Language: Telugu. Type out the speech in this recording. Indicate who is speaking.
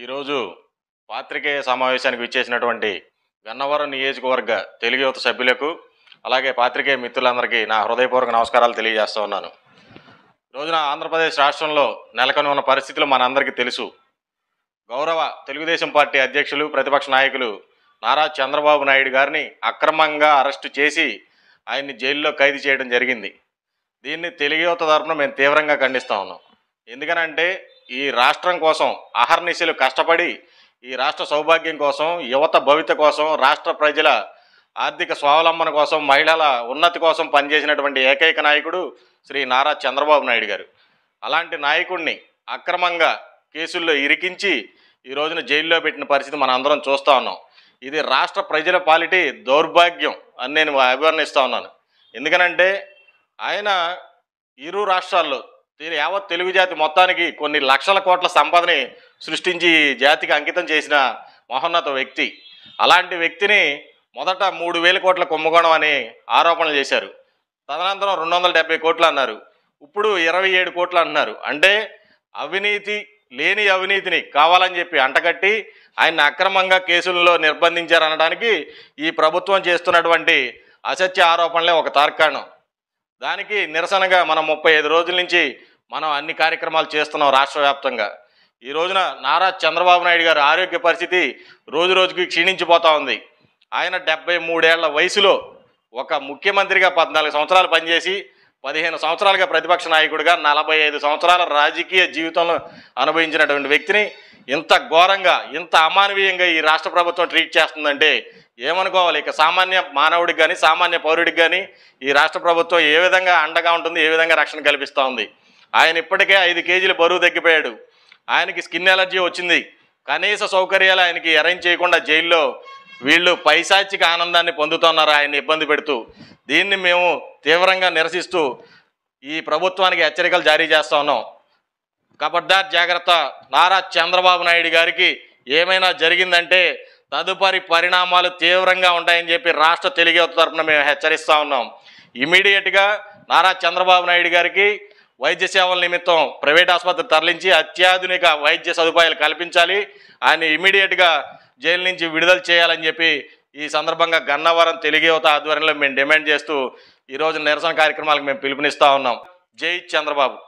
Speaker 1: ఈరోజు పాత్రికేయ సమావేశానికి విచ్చేసినటువంటి గన్నవరం నియోజకవర్గ తెలుగు యువత సభ్యులకు అలాగే పాత్రికేయ మిత్రులందరికీ నా హృదయపూర్వక నమస్కారాలు తెలియజేస్తూ ఉన్నాను రోజున ఆంధ్రప్రదేశ్ రాష్ట్రంలో నెలకొని ఉన్న పరిస్థితులు మనందరికీ తెలుసు గౌరవ తెలుగుదేశం పార్టీ అధ్యక్షులు ప్రతిపక్ష నాయకులు నారా చంద్రబాబు నాయుడు గారిని అక్రమంగా అరెస్టు చేసి ఆయన్ని జైల్లో ఖైదు చేయడం జరిగింది దీన్ని తెలుగు యువత తరఫున మేము తీవ్రంగా ఖండిస్తూ ఉన్నాం ఎందుకనంటే ఈ రాష్ట్రం కోసం అహర్నిశలు కష్టపడి ఈ రాష్ట్ర సౌభాగ్యం కోసం యువత భవిత కోసం రాష్ట్ర ప్రజల ఆర్థిక స్వావలంబన కోసం మహిళల ఉన్నతి కోసం పనిచేసినటువంటి ఏకైక నాయకుడు శ్రీ నారా చంద్రబాబు నాయుడు గారు అలాంటి నాయకుడిని అక్రమంగా కేసుల్లో ఇరికించి ఈ రోజున జైల్లో పెట్టిన పరిస్థితి మనం అందరం చూస్తూ ఉన్నాం ఇది రాష్ట్ర ప్రజల పాలిటి దౌర్భాగ్యం అని నేను అభివర్ణిస్తూ ఉన్నాను ఎందుకనంటే ఆయన ఇరు రాష్ట్రాల్లో యావత్ తెలుగు జాతి మొత్తానికి కొన్ని లక్షల కోట్ల సంపదని సృష్టించి జాతికి అంకితం చేసిన మహోన్నత వ్యక్తి అలాంటి వ్యక్తిని మొదట మూడు వేల కోట్ల కుంభకోణం అని ఆరోపణలు చేశారు తదనంతరం రెండు వందల డెబ్బై కోట్లు అన్నారు ఇప్పుడు ఇరవై ఏడు కోట్లు అంటున్నారు అంటే అవినీతి లేని అవినీతిని కావాలని చెప్పి అంటగట్టి ఆయన అక్రమంగా కేసుల్లో నిర్బంధించారనడానికి ఈ ప్రభుత్వం చేస్తున్నటువంటి అసత్య ఆరోపణలే ఒక తార్కాణం దానికి నిరసనగా మనం ముప్పై ఐదు రోజుల నుంచి మనం అన్ని కార్యక్రమాలు చేస్తున్నాం రాష్ట్ర వ్యాప్తంగా ఈ రోజున నారా చంద్రబాబు నాయుడు గారి ఆరోగ్య పరిస్థితి రోజు రోజుకి క్షీణించిపోతూ ఉంది ఆయన డెబ్బై మూడేళ్ల వయసులో ఒక ముఖ్యమంత్రిగా పద్నాలుగు సంవత్సరాలు పనిచేసి పదిహేను సంవత్సరాలుగా ప్రతిపక్ష నాయకుడిగా నలభై ఐదు సంవత్సరాల రాజకీయ జీవితంలో అనుభవించినటువంటి వ్యక్తిని ఇంత ఘోరంగా ఇంత అమానవీయంగా ఈ రాష్ట్ర ప్రభుత్వం ట్రీట్ చేస్తుందంటే ఏమనుకోవాలి ఇక సామాన్య మానవుడికి కానీ సామాన్య పౌరుడికి కానీ ఈ రాష్ట్ర ప్రభుత్వం ఏ విధంగా అండగా ఉంటుంది ఏ విధంగా రక్షణ కల్పిస్తూ ఉంది ఆయన ఇప్పటికే ఐదు కేజీలు బరువు తగ్గిపోయాడు ఆయనకి స్కిన్ ఎలర్జీ వచ్చింది కనీస సౌకర్యాలు ఆయనకి అరేంజ్ చేయకుండా జైల్లో వీళ్ళు పైశాచిక ఆనందాన్ని పొందుతున్నారు ఆయన్ని ఇబ్బంది పెడుతూ దీన్ని మేము తీవ్రంగా నిరసిస్తూ ఈ ప్రభుత్వానికి హెచ్చరికలు జారీ చేస్తా ఉన్నాం కబడ్డార్ జాగ్రత్త నారా చంద్రబాబు నాయుడు గారికి ఏమైనా జరిగిందంటే తదుపరి పరిణామాలు తీవ్రంగా ఉంటాయని చెప్పి రాష్ట్ర తెలుగుత తరఫున మేము హెచ్చరిస్తూ ఉన్నాం ఇమీడియట్గా నారా చంద్రబాబు నాయుడు గారికి వైద్య సేవల నిమిత్తం ప్రైవేట్ ఆసుపత్రి తరలించి అత్యాధునిక వైద్య సదుపాయాలు కల్పించాలి ఆయన ఇమీడియట్గా జైలు నుంచి విడుదల చేయాలని చెప్పి ఈ సందర్భంగా గన్నవరం తెలుగు యువత ఆధ్వర్యంలో మేము డిమాండ్ చేస్తూ ఈరోజు నిరసన కార్యక్రమాలకు మేము పిలుపునిస్తూ ఉన్నాం జై చంద్రబాబు